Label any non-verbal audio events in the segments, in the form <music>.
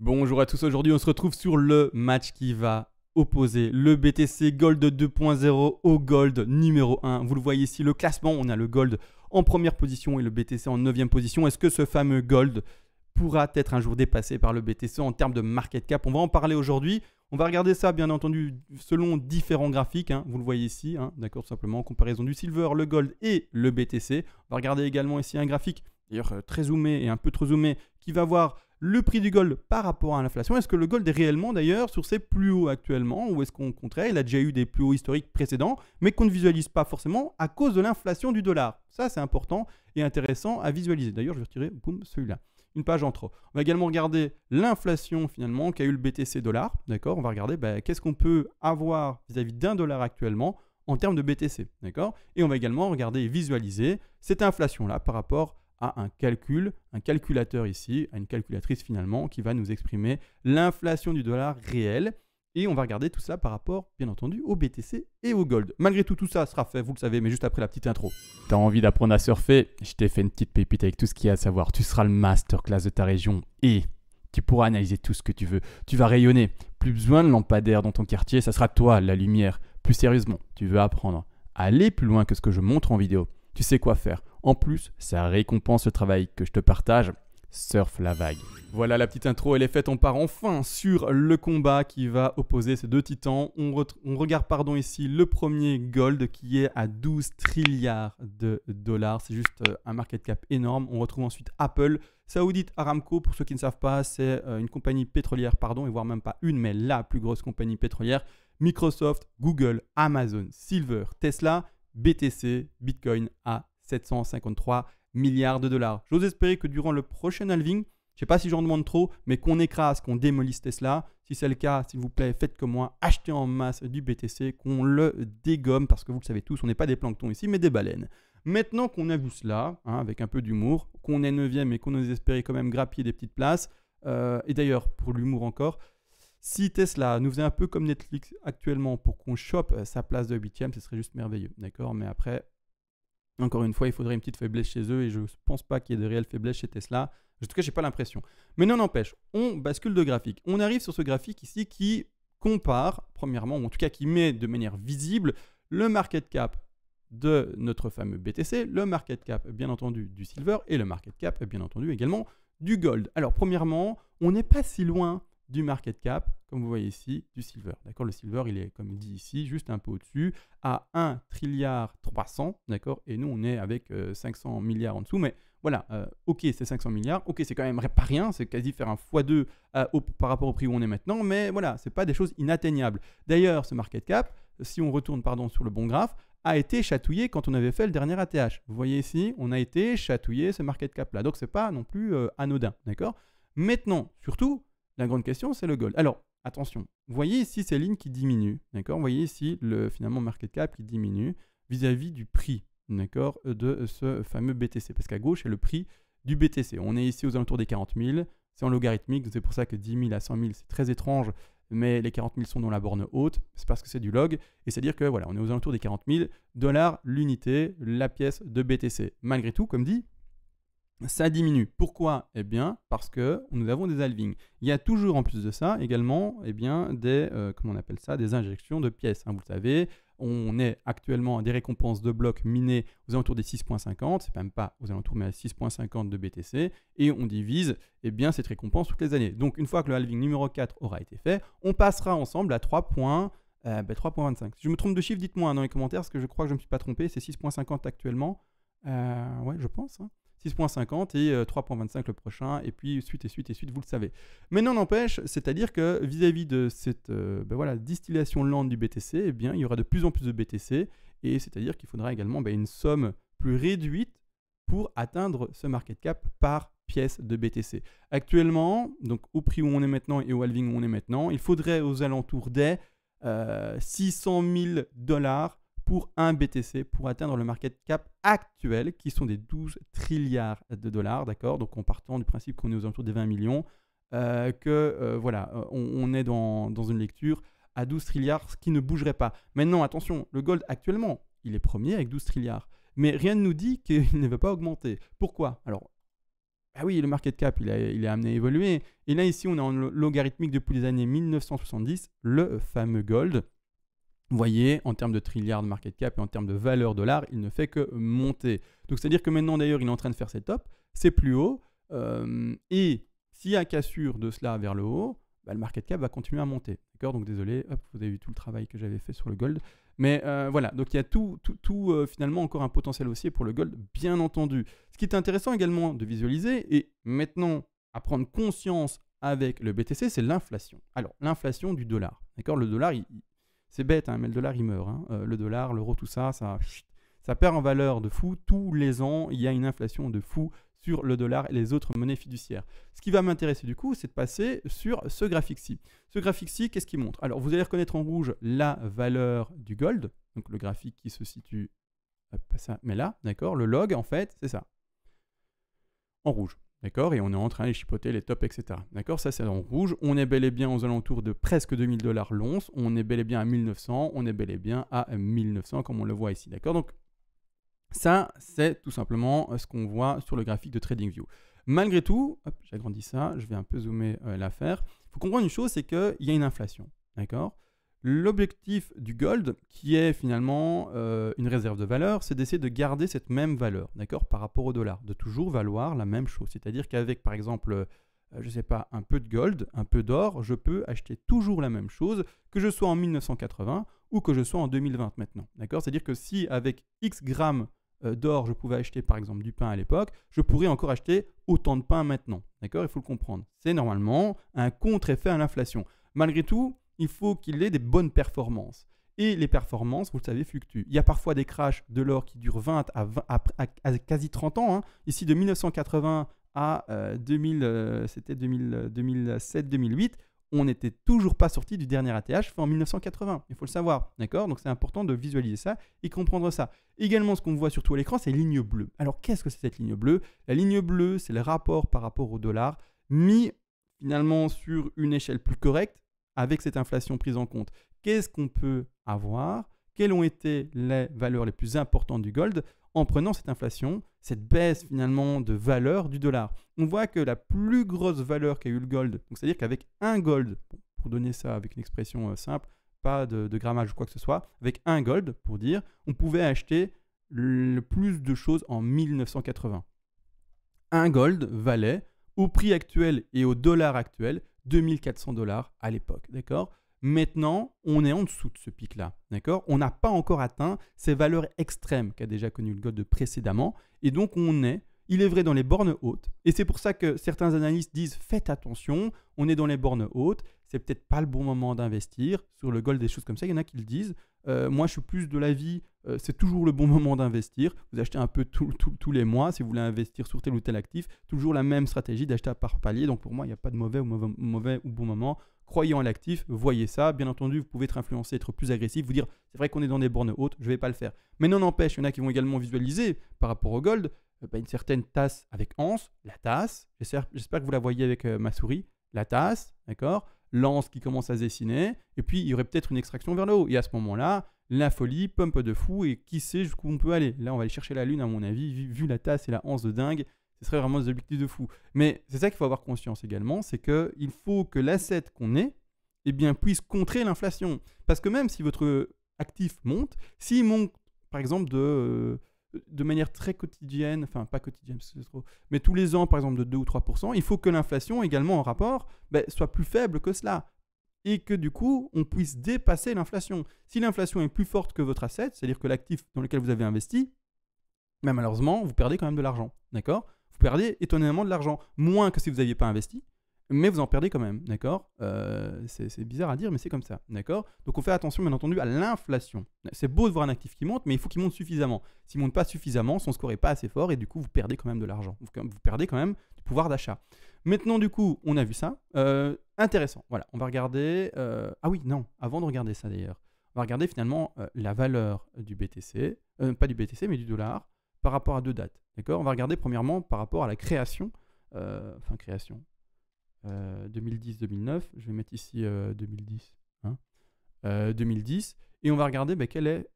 Bonjour à tous, aujourd'hui on se retrouve sur le match qui va opposer le BTC Gold 2.0 au Gold numéro 1. Vous le voyez ici, le classement, on a le Gold en première position et le BTC en neuvième position. Est-ce que ce fameux Gold pourra être un jour dépassé par le BTC en termes de market cap On va en parler aujourd'hui. On va regarder ça, bien entendu, selon différents graphiques. Hein. Vous le voyez ici, hein. d'accord, simplement, en comparaison du Silver, le Gold et le BTC. On va regarder également ici un graphique d'ailleurs euh, très zoomé et un peu trop zoomé, qui va voir le prix du gold par rapport à l'inflation. Est-ce que le gold est réellement d'ailleurs sur ses plus hauts actuellement ou est-ce qu'on contraire, il a déjà eu des plus hauts historiques précédents, mais qu'on ne visualise pas forcément à cause de l'inflation du dollar Ça, c'est important et intéressant à visualiser. D'ailleurs, je vais retirer boum, celui-là. Une page entre. On va également regarder l'inflation finalement qu'a eu le BTC dollar. D'accord On va regarder bah, qu'est-ce qu'on peut avoir vis-à-vis d'un dollar actuellement en termes de BTC. D'accord Et on va également regarder et visualiser cette inflation-là par rapport à à un calcul, un calculateur ici, à une calculatrice finalement, qui va nous exprimer l'inflation du dollar réel. Et on va regarder tout ça par rapport, bien entendu, au BTC et au gold. Malgré tout, tout ça sera fait, vous le savez, mais juste après la petite intro. T'as envie d'apprendre à surfer Je t'ai fait une petite pépite avec tout ce qu'il y a à savoir. Tu seras le master class de ta région et tu pourras analyser tout ce que tu veux. Tu vas rayonner. Plus besoin de lampadaire dans ton quartier, ça sera toi la lumière. Plus sérieusement, tu veux apprendre à aller plus loin que ce que je montre en vidéo. Tu sais quoi faire en plus, ça récompense le travail que je te partage. Surf la vague. Voilà, la petite intro, elle est faite. On part enfin sur le combat qui va opposer ces deux titans. On, regarde pardon, ici le premier Gold qui est à 12 trilliards de dollars. C'est juste euh, un market cap énorme. On retrouve ensuite Apple, Saoudite Aramco. Pour ceux qui ne savent pas, c'est euh, une compagnie pétrolière, pardon, et voire même pas une, mais la plus grosse compagnie pétrolière. Microsoft, Google, Amazon, Silver, Tesla, BTC, Bitcoin à 753 milliards de dollars. J'ose espérer que durant le prochain halving, je ne sais pas si j'en demande trop, mais qu'on écrase, qu'on démolisse Tesla. Si c'est le cas, s'il vous plaît, faites comme moi, achetez en masse du BTC, qu'on le dégomme, parce que vous le savez tous, on n'est pas des planctons ici, mais des baleines. Maintenant qu'on a vu cela, hein, avec un peu d'humour, qu'on est 9 et qu'on a espéré quand même grappiller des petites places, euh, et d'ailleurs, pour l'humour encore, si Tesla nous faisait un peu comme Netflix actuellement pour qu'on chope euh, sa place de 8 ce serait juste merveilleux, d'accord Mais après, encore une fois, il faudrait une petite faiblesse chez eux et je ne pense pas qu'il y ait de réelle faiblesse chez Tesla. En tout cas, je n'ai pas l'impression. Mais non n'empêche, on bascule de graphique. On arrive sur ce graphique ici qui compare, premièrement, ou en tout cas qui met de manière visible le market cap de notre fameux BTC, le market cap bien entendu du silver et le market cap bien entendu également du gold. Alors premièrement, on n'est pas si loin du market cap, comme vous voyez ici, du silver. D'accord Le silver, il est, comme dit ici, juste un peu au-dessus, à 1 trilliard 300, d'accord Et nous, on est avec 500 euh, milliards en dessous, mais voilà, euh, ok, c'est 500 milliards, ok, c'est quand même pas rien, c'est quasi faire un x2 euh, par rapport au prix où on est maintenant, mais voilà, c'est pas des choses inatteignables. D'ailleurs, ce market cap, si on retourne, pardon, sur le bon graphe, a été chatouillé quand on avait fait le dernier ATH. Vous voyez ici, on a été chatouillé ce market cap là. Donc c'est pas non plus anodin, d'accord Maintenant, surtout, la grande question, c'est le gold. Alors, attention, vous voyez ici ces lignes qui diminuent, d'accord Vous voyez ici, le, finalement, market cap qui diminue vis-à-vis du prix, d'accord, euh, de euh, ce fameux BTC. Parce qu'à gauche, c'est le prix du BTC. On est ici aux alentours des 40 000, c'est en logarithmique, c'est pour ça que 10 000 à 100 000, c'est très étrange, mais les 40 000 sont dans la borne haute, c'est parce que c'est du log, et c'est-à-dire que voilà, on est aux alentours des 40 000 dollars l'unité, la pièce de BTC. Malgré tout, comme dit, ça diminue. Pourquoi Eh bien, parce que nous avons des halvings. Il y a toujours, en plus de ça, également, eh bien, des, euh, comment on appelle ça, des injections de pièces. Hein. vous savez, on est actuellement à des récompenses de blocs minés aux alentours des 6.50, c'est même pas aux alentours, mais à 6.50 de BTC, et on divise eh bien, cette récompense toutes les années. Donc, une fois que le halving numéro 4 aura été fait, on passera ensemble à 3. Euh, 3.25. Ben, si je me trompe de chiffre, dites-moi hein, dans les commentaires, parce que je crois que je ne me suis pas trompé, c'est 6.50 actuellement. Euh, ouais, je pense. Hein. 6.50 et 3.25 euh, le prochain, et puis suite et suite et suite, vous le savez. Mais non n'empêche, c'est-à-dire que vis-à-vis de cette euh, ben voilà, distillation lente du BTC, eh bien, il y aura de plus en plus de BTC, et c'est-à-dire qu'il faudra également ben, une somme plus réduite pour atteindre ce market cap par pièce de BTC. Actuellement, donc au prix où on est maintenant et au halving où on est maintenant, il faudrait aux alentours des 600 euh, 000 dollars pour un BTC pour atteindre le market cap actuel qui sont des 12 trilliards de dollars, d'accord Donc en partant du principe qu'on est aux alentours des 20 millions, euh, que euh, voilà, euh, on, est dans, une lecture à 12 trilliards, ce qui ne bougerait pas. Maintenant, attention, le gold actuellement, il est premier avec 12 trilliards, mais rien ne nous dit <laughs> qu'il ne va pas augmenter. Pourquoi Alors, ah oui, le market cap, il est amené à évoluer. Et là, ici, on est en logarithmique depuis les années 1970, le fameux gold vous voyez, en termes de trilliards de market cap et en termes de valeur dollar, il ne fait que monter. Donc c'est-à-dire que maintenant d'ailleurs, il est en train de faire ses tops, c'est plus haut. Euh, et s'il y a cassure de cela vers le haut, bah, le market cap va continuer à monter. D'accord Donc désolé, vous avez vu tout le travail que j'avais fait sur le gold. Mais euh, voilà, donc il y a tout, tout, tout euh, finalement encore un potentiel haussier pour le gold, bien entendu. Ce qui est intéressant également de visualiser et maintenant à prendre conscience avec le BTC, c'est l'inflation. Alors, l'inflation du dollar. D'accord Le dollar, il, c'est bête, hein, mais le dollar, il meurt. Hein. Euh, le dollar, l'euro, tout ça, ça, ça perd en valeur de fou. Tous les ans, il y a une inflation de fou sur le dollar et les autres monnaies fiduciaires. Ce qui va m'intéresser du coup, c'est de passer sur ce graphique-ci. Ce graphique-ci, qu'est-ce qu'il montre Alors, vous allez reconnaître en rouge la valeur du gold, donc le graphique qui se situe, pas ça, mais là, d'accord, le log, en fait, c'est ça, en rouge. D'accord Et on est en train de chipoter les tops, etc. D'accord Ça, c'est en rouge. On est bel et bien aux alentours de presque 2000 dollars l'once. On est bel et bien à 1900. On est bel et bien à 1900, comme on le voit ici. D'accord Donc, ça, c'est tout simplement euh, ce qu'on voit sur le graphique de TradingView. Malgré tout, j'agrandis ça, je vais un peu zoomer euh, l'affaire. Il faut comprendre une chose, c'est qu'il y a une inflation. D'accord L'objectif du gold, qui est finalement euh, une réserve de valeur, c'est d'essayer de garder cette même valeur, d'accord, par rapport au dollar, de toujours valoir la même chose. C'est-à-dire qu'avec, par exemple, euh, je sais pas, un peu de gold, un peu d'or, je peux acheter toujours la même chose, que je sois en 1980 ou que je sois en 2020 maintenant, d'accord C'est-à-dire que si avec X grammes euh, d'or, je pouvais acheter par exemple du pain à l'époque, je pourrais encore acheter autant de pain maintenant, d'accord Il faut le comprendre. C'est normalement un contre-effet à l'inflation. Malgré tout, il faut qu'il ait des bonnes performances. Et les performances, vous le savez, fluctuent. Il y a parfois des crashs de l'or qui durent 20 à, 20 à, quasi 30 ans. Hein. Ici, de 1980 à 2000, euh, 2007-2008, euh, euh, on n'était toujours pas sorti du dernier ATH fait en 1980. Il faut le savoir, d'accord Donc c'est important de visualiser ça et comprendre ça. Également, ce qu'on voit surtout à l'écran, c'est ligne bleue. Alors qu'est-ce que c'est cette ligne bleue La ligne bleue, c'est le rapport par rapport au dollar mis finalement sur une échelle plus correcte avec cette inflation prise en compte. Qu'est-ce qu'on peut avoir Quelles ont été les valeurs les plus importantes du gold en prenant cette inflation, cette baisse finalement de valeur du dollar On voit que la plus grosse valeur qu'a eu le gold, c'est-à-dire qu'avec un gold, pour donner ça avec une expression euh, simple, pas de, grammage ou quoi que ce soit, avec un gold, pour dire, on pouvait acheter le plus de choses en 1980. Un gold valait, au prix actuel et au dollar actuel, 2400 dollars à l'époque, d'accord Maintenant, on est en dessous de ce pic-là, d'accord On n'a pas encore atteint ces valeurs extrêmes qu'a déjà connu le gold précédemment, et donc on est, il est vrai, dans les bornes hautes, et c'est pour ça que certains analystes disent faites attention, on est dans les bornes hautes, c'est peut-être pas le bon moment d'investir. Sur le gold, des choses comme ça, il y en a qui le disent. Euh, moi, je suis plus de la vie. Euh, c'est toujours le bon <laughs> moment d'investir. Vous achetez un peu tous les mois si vous voulez investir sur tel ou tel actif. Toujours la même stratégie d'acheter par palier. Donc pour moi, il n'y a pas de mauvais ou, mauvais, ou bon moment. Croyez en l'actif, voyez ça. Bien entendu, vous pouvez être influencé, être plus agressif, vous dire c'est vrai qu'on est dans des bornes hautes, je ne vais pas le faire. Mais non, n'empêche, il y en a qui vont également visualiser par rapport au gold euh, bah, une certaine tasse avec anse, la tasse. J'espère que vous la voyez avec ma souris, la tasse, d'accord lance qui commence à dessiner, et puis il y aurait peut-être une extraction vers le haut. Et à ce moment-là, la folie, pompe de fou, et qui sait jusqu'où on peut aller. Là, on va aller chercher la lune, à mon avis, vu, la tasse et la hanse de dingue, ce serait vraiment des objectifs de fou. Mais c'est ça qu'il faut avoir conscience également, c'est qu'il faut que l'asset qu'on ait eh bien, puisse contrer l'inflation. Parce que même si votre actif monte, s'il monte, par exemple, de euh, de manière très quotidienne, enfin pas quotidienne, c'est mais tous les ans, par exemple, de 2 ou 3%, il faut que l'inflation, également en rapport, ben, soit plus faible que cela. Et que du coup, on puisse dépasser l'inflation. Si l'inflation est plus forte que votre asset, c'est-à-dire que l'actif dans lequel vous avez investi, ben, malheureusement, vous perdez quand même de l'argent. D'accord Vous perdez étonnamment de l'argent. Moins que si vous n'aviez pas investi, mais vous en perdez quand même, d'accord euh, C'est bizarre à dire, mais c'est comme ça, d'accord Donc on fait attention, bien entendu, à l'inflation. C'est beau de voir un actif qui monte, mais il faut qu'il monte suffisamment. S'il ne monte pas suffisamment, son score n'est pas assez fort, et du coup, vous perdez quand même de l'argent. Vous, perdez quand même du pouvoir d'achat. Maintenant, du coup, on a vu ça. Euh, intéressant, voilà. On va regarder... Euh, ah oui, non, avant de regarder ça d'ailleurs, on va regarder finalement la valeur du BTC, pas du BTC, mais du dollar, par rapport à deux dates, d'accord On va regarder premièrement par rapport à la création, enfin création, 2010-2009, euh, je vais mettre ici 2010, euh, 2010, hein. euh, et on va regarder ben, quelle est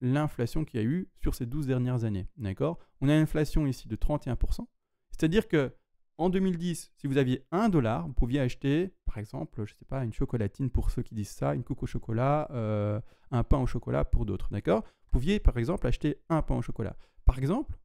l'inflation qu'il y a eu sur ces 12 dernières années. D'accord On a une inflation ici de 31%. C'est-à-dire que en 2010, si vous aviez 1 dollar, vous pouviez acheter, par exemple, je sais pas, une chocolatine pour ceux qui disent ça, une coco au chocolat, un pain au chocolat pour d'autres. D'accord Vous pouviez, par exemple, acheter un pain au chocolat. Par exemple,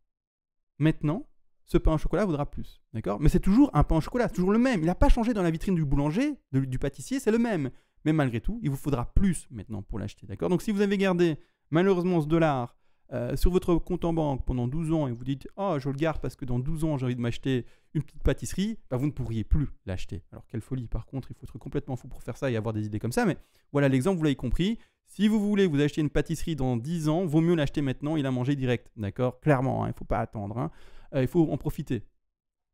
maintenant, ce pain au chocolat vaudra plus. D'accord Mais c'est toujours un pain au chocolat, toujours le même. Il n'a pas changé dans la vitrine du boulanger, du pâtissier, c'est le même. Mais malgré tout, il vous faudra plus maintenant pour l'acheter. D'accord Donc si vous avez gardé malheureusement ce dollar euh, sur votre compte en banque pendant 12 ans et vous dites Oh, je le garde parce que dans 12 ans j'ai envie de m'acheter une petite pâtisserie, bah, vous ne pourriez plus l'acheter. Alors, quelle folie, par contre, il faut être complètement fou pour faire ça et avoir des idées comme ça, mais voilà l'exemple, vous l'avez compris. Si vous voulez vous acheter une pâtisserie dans 10 ans, vaut mieux l'acheter maintenant Il a mangé direct, d'accord Clairement, hein, il ne faut pas attendre. Hein. Euh, il faut en profiter.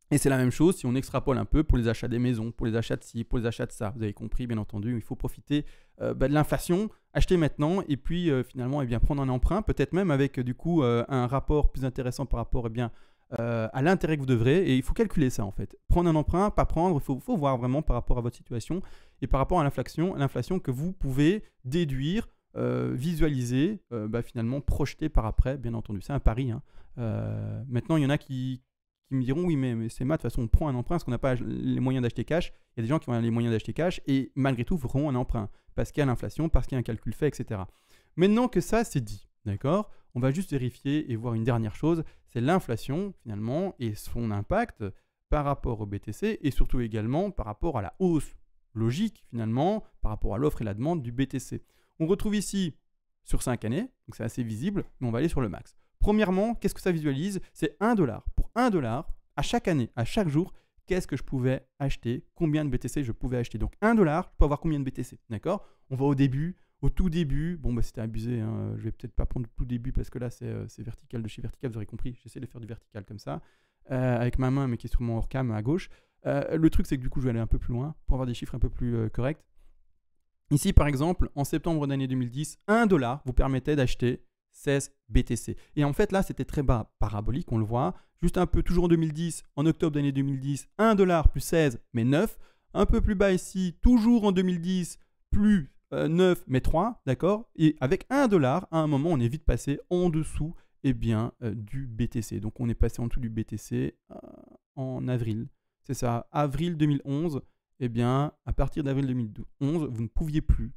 Et c'est la même chose si on extrapole un peu pour les achats des maisons, pour les achats de ci, pour les achats de ça. Vous avez compris, bien entendu, il faut profiter euh, bah, de l'inflation, acheter maintenant et puis euh, finalement et eh bien, prendre un emprunt, peut-être même avec du coup un rapport plus intéressant par rapport eh bien, à l'intérêt que vous devrez. Et il faut calculer ça en fait. Prendre un emprunt, pas prendre, il faut, faut, voir vraiment par rapport à votre situation et par rapport à l'inflation, l'inflation que vous pouvez déduire euh, visualiser, euh, bah, finalement projeter par après, bien entendu. C'est un pari. Hein. Euh, maintenant, il y en a qui, me diront oui, mais, mais c'est mal, de toute façon, on prend un emprunt parce qu'on n'a pas les moyens d'acheter cash. Il y a des gens qui ont les moyens d'acheter cash et malgré tout feront un emprunt parce qu'il y a l'inflation, parce qu'il y a un calcul fait, etc. Maintenant que ça, c'est dit, d'accord On va juste vérifier et voir une dernière chose c'est l'inflation, finalement, et son impact par rapport au BTC et surtout également par rapport à la hausse logique, finalement, par rapport à l'offre et la demande du BTC. On retrouve ici sur 5 années, donc c'est assez visible, mais on va aller sur le max. Premièrement, qu'est-ce que ça visualise C'est 1 dollar. Pour 1 dollar, à chaque année, à chaque jour, qu'est-ce que je pouvais acheter Combien de BTC je pouvais acheter Donc 1 dollar, je peux avoir combien de BTC D'accord On va au début, au tout début, bon bah c'était abusé, hein. je vais peut-être pas prendre le tout début parce que là euh, c'est vertical de chez vertical, vous aurez compris, j'essaie de faire du vertical comme ça, euh, avec ma main mais qui est sur mon hors cam à gauche. Euh, le truc c'est que du coup je vais aller un peu plus loin pour avoir des chiffres un peu plus corrects. Ici, par exemple, en septembre d'année 2010, 1 dollar vous permettait d'acheter 16 BTC. Et en fait, là, c'était très bas, parabolique, on le voit. Juste un peu, toujours en 2010, en octobre d'année 2010, 1 dollar plus 16, mais 9. Un peu plus bas ici, toujours en 2010, plus 9, euh, mais 3, d'accord Et avec 1 dollar, à un moment, on est vite passé en dessous eh bien, euh, du BTC. Donc, on est passé en dessous du BTC euh, en avril. C'est ça, avril 2011 eh bien, à partir d'avril 2011, vous ne pouviez plus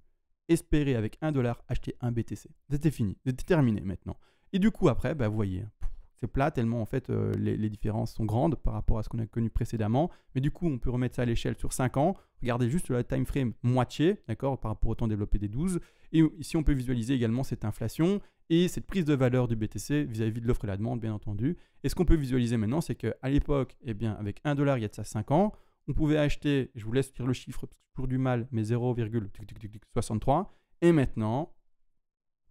espérer avec 1 dollar acheter un BTC. C'était fini, c'était terminé maintenant. Et du coup, après, bah, vous voyez, hein, c'est plat tellement en fait euh, les, différences sont grandes par rapport à ce qu'on a connu précédemment. Mais du coup, on peut remettre ça à l'échelle sur 5 ans. Regardez juste le time frame moitié, d'accord, par rapport au temps développé des 12. Et ici, on peut visualiser également cette inflation et cette prise de valeur du BTC vis-à-vis de l'offre et la demande, bien entendu. Et ce qu'on peut visualiser maintenant, c'est qu'à l'époque, eh bien, avec 1 dollar il y a de ça 5 ans, on pouvait acheter, je vous laisse dire le chiffre parce toujours du mal, mais 0,63. Et maintenant,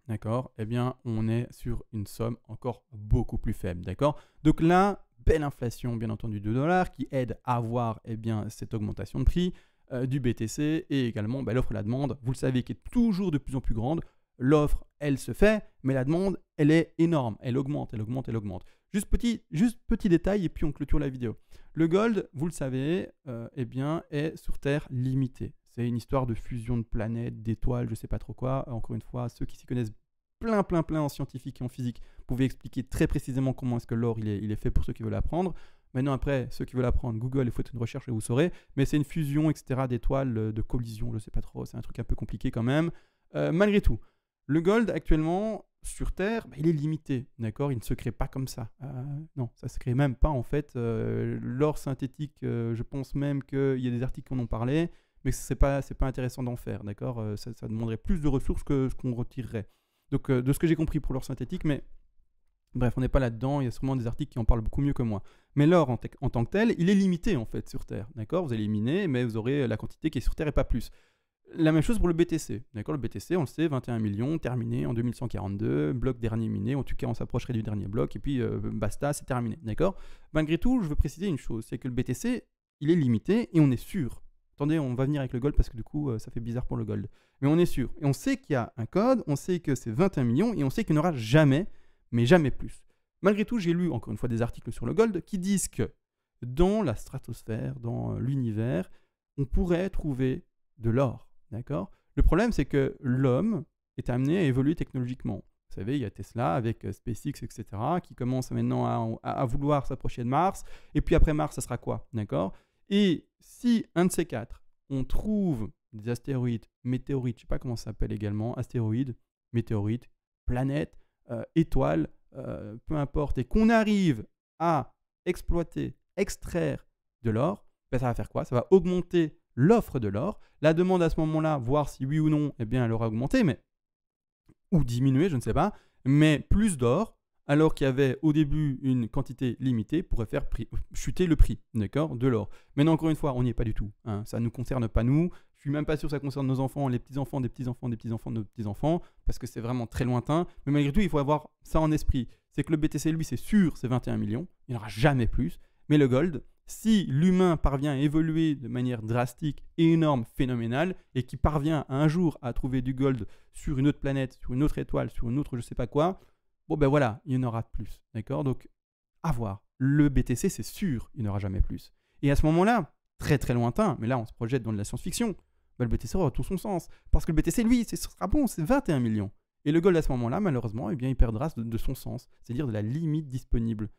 d'accord, eh bien, on est sur une somme encore beaucoup plus faible, d'accord Donc là, belle inflation, bien entendu, de dollars qui aide à avoir, eh bien, cette augmentation de prix euh, du BTC et également bah, l'offre et la demande, vous le savez, qui est toujours de plus en plus grande. L'offre, elle se fait, mais la demande, elle est énorme, elle augmente, elle augmente, elle augmente. Juste petit, juste petit détail et puis on clôture la vidéo. Le gold, vous le savez, euh, eh bien, est sur Terre limité. C'est une histoire de fusion de planètes, d'étoiles, je ne sais pas trop quoi. Encore une fois, ceux qui s'y connaissent plein, plein, plein en scientifique et en physique pouvaient expliquer très précisément comment est-ce que l'or il est, fait pour ceux qui veulent apprendre. Maintenant, après, ceux qui veulent apprendre, Google, il faut une recherche et vous saurez. Mais c'est une fusion, etc., d'étoiles, euh, de collisions, je ne sais pas trop. C'est un truc un peu compliqué quand même. Euh, malgré tout, le gold actuellement sur Terre, bah, il est limité, d'accord Il ne se crée pas comme ça. Euh, non, ça ne se crée même pas en fait. Euh, l'or synthétique, euh, je pense même qu'il y a des articles qui en ont parlé, mais c'est pas pas intéressant d'en faire, d'accord ça, demanderait plus de ressources que ce qu'on retirerait. Donc de ce que j'ai compris pour l'or synthétique, mais bref, on n'est pas là-dedans. Il y a sûrement des articles qui en parlent beaucoup mieux que moi. Mais l'or en, en, tant que tel, il est limité en fait sur Terre, d'accord Vous éliminez, mais vous aurez la quantité qui est sur Terre et pas plus. La même chose pour le BTC. D'accord, le BTC, on le sait, 21 millions, terminé en 2142, bloc dernier miné, en tout cas on s'approcherait du dernier bloc, et puis euh, basta, c'est terminé. D'accord Malgré tout, je veux préciser une chose, c'est que le BTC, il est limité et on est sûr. Attendez, on va venir avec le gold parce que du coup, euh, ça fait bizarre pour le gold. Mais on est sûr. Et on sait qu'il y a un code, on sait que c'est 21 millions, et on sait qu'il n'y aura jamais, mais jamais plus. Malgré tout, j'ai lu encore une fois des articles sur le gold qui disent que dans la stratosphère, dans euh, l'univers, on pourrait trouver de l'or. D'accord Le problème, c'est que l'homme est amené à évoluer technologiquement. Vous savez, il y a Tesla avec euh, SpaceX, etc., qui commence maintenant à, vouloir s'approcher de Mars. Et puis après Mars, ça sera quoi D'accord Et si un de ces quatre, on trouve des astéroïdes, météorites, je ne sais pas comment ça s'appelle également, astéroïdes, météorites, planètes, euh, étoiles, euh, peu importe, et qu'on arrive à exploiter, extraire de l'or, ben ça va faire quoi Ça va augmenter l'offre de l'or. La demande à ce moment-là, voir si oui ou non, eh bien, elle aura augmenté, mais ou diminué, je ne sais pas, mais plus d'or, alors qu'il y avait au début une quantité limitée, pourrait faire chuter le prix, d'accord, de l'or. Mais encore une fois, on n'y est pas du tout. Hein. Ça ne nous concerne pas nous. Je suis même pas sûr que ça concerne nos enfants, les petits-enfants, des petits-enfants, des petits-enfants, nos petits-enfants, parce que c'est vraiment très lointain. Mais malgré tout, il faut avoir ça en esprit. C'est que le BTC, lui, c'est sûr, c'est 21 millions. Il n'y aura jamais plus. Mais le gold, si l'humain parvient à évoluer de manière drastique, énorme, phénoménale, et qui parvient un jour à trouver du gold sur une autre planète, sur une autre étoile, sur une autre je sais pas quoi, bon ben voilà, il y en aura plus. D'accord Donc, à voir. Le BTC, c'est sûr, il n'y aura jamais plus. Et à ce moment-là, très très lointain, mais là on se projette dans de la science-fiction, ben, le BTC aura tout son sens. Parce que le BTC, lui, ce sera bon, c'est 21 millions. Et le gold à ce moment-là, malheureusement, eh bien, il perdra de son sens, c'est-à-dire de la limite disponible.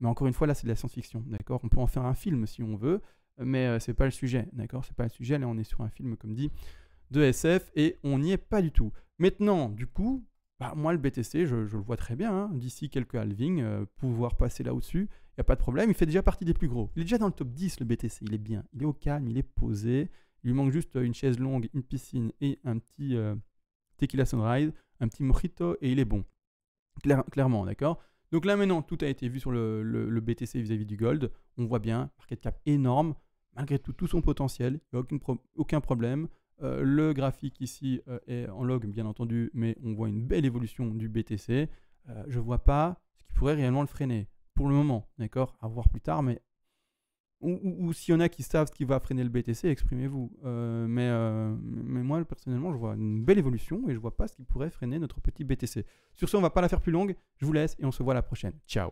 Mais encore une fois, là, c'est de la science-fiction, d'accord On peut en faire un film si on veut, mais ce euh, c'est pas le sujet, d'accord C'est pas le sujet, là, on est sur un film, comme dit, de SF, et on n'y est pas du tout. Maintenant, du coup, bah, moi, le BTC, je, le vois très bien, hein. d'ici quelques halvings, euh, pouvoir passer là dessus il n'y a pas de problème, il fait déjà partie des plus gros. Il est déjà dans le top 10, le BTC, il est bien, il est au calme, il est posé, il lui manque juste euh, une chaise longue, une piscine et un petit tequila sunrise, un petit mojito, et il est bon. clairement, d'accord donc là maintenant, tout a été vu sur le, BTC vis-à-vis du gold. On voit bien, market cap énorme, malgré tout, tout son potentiel, il a aucun problème. Euh, le graphique ici euh, est en log, bien entendu, mais on voit une belle évolution du BTC. Euh, je ne vois pas ce qui pourrait réellement le freiner pour le moment, d'accord À voir plus tard, mais ou, s'il y en a qui savent ce qui va freiner le BTC, exprimez-vous. Euh, euh, mais, moi, personnellement, je vois une belle évolution et je vois pas ce qui pourrait freiner notre petit BTC. Sur ce, on va pas la faire plus longue. Je vous laisse et on se voit la prochaine. Ciao